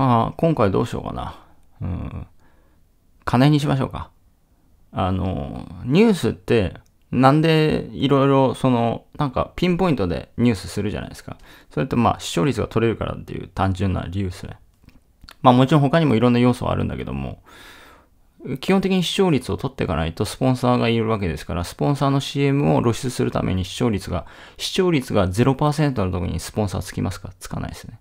まあ、今回どうしようかな。うん。金にしましょうか。あの、ニュースって、なんでいろいろその、なんかピンポイントでニュースするじゃないですか。それってまあ視聴率が取れるからっていう単純な理由ですね。まあもちろん他にもいろんな要素はあるんだけども、基本的に視聴率を取っていかないとスポンサーがいるわけですから、スポンサーの CM を露出するために視聴率が、視聴率が0%の時にスポンサーつきますかつかないですね。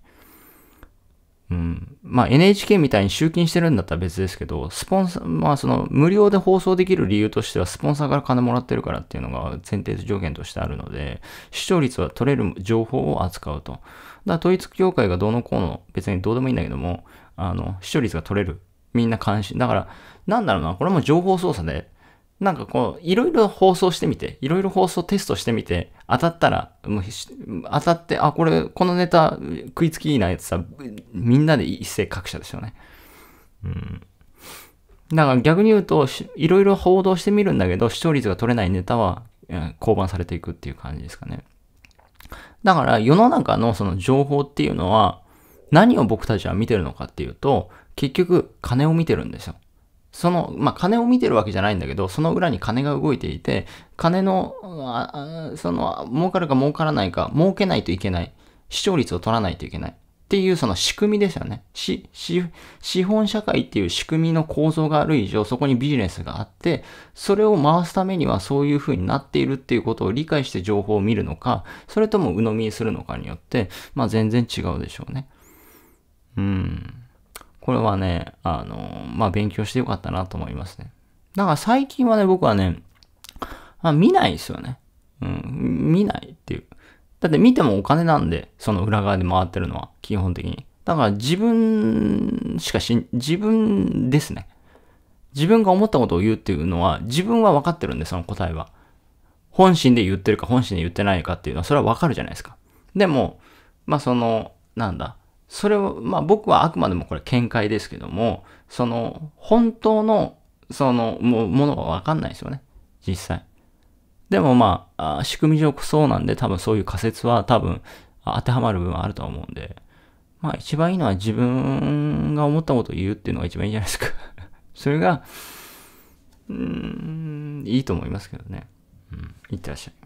まあ、NHK みたいに集金してるんだったら別ですけど、スポンサー、まあその無料で放送できる理由としては、スポンサーから金もらってるからっていうのが前提条件としてあるので、視聴率は取れる情報を扱うと。だから統一協会がどうのこうの、別にどうでもいいんだけども、あの、視聴率が取れる。みんな関心。だから、なんだろうな、これも情報操作で、なんかこう、いろいろ放送してみて、いろいろ放送テストしてみて、当たったら、もう当たって、あ、これ、このネタ食いつきいいなやつさ、みんなで一斉各社ですよね。うん。だから逆に言うと、いろいろ報道してみるんだけど、視聴率が取れないネタは、降板されていくっていう感じですかね。だから世の中のその情報っていうのは、何を僕たちは見てるのかっていうと、結局金を見てるんですよ。その、まあ、金を見てるわけじゃないんだけど、その裏に金が動いていて、金の、その、儲かるか儲からないか、儲けないといけない。視聴率を取らないといけない。っていうその仕組みですよね。し、し、資本社会っていう仕組みの構造がある以上、そこにビジネスがあって、それを回すためにはそういう風になっているっていうことを理解して情報を見るのか、それとも鵜呑みにするのかによって、まあ全然違うでしょうね。うん。これはね、あの、まあ、勉強してよかったなと思いますね。だから最近はね、僕はね、あ見ないですよね。うん、見ないっていう。だって見てもお金なんで、その裏側で回ってるのは、基本的に。だから自分しかし、自分ですね。自分が思ったことを言うっていうのは、自分は分かってるんで、その答えは。本心で言ってるか、本心で言ってないかっていうのは、それは分かるじゃないですか。でも、まあ、その、なんだ、それを、まあ僕はあくまでもこれ見解ですけども、その、本当の、その、もものがわかんないですよね。実際。でもまあ、仕組み上そうなんで多分そういう仮説は多分当てはまる部分はあると思うんで、まあ一番いいのは自分が思ったことを言うっていうのが一番いいじゃないですか それが、うん、いいと思いますけどね。うん、いってらっしゃい。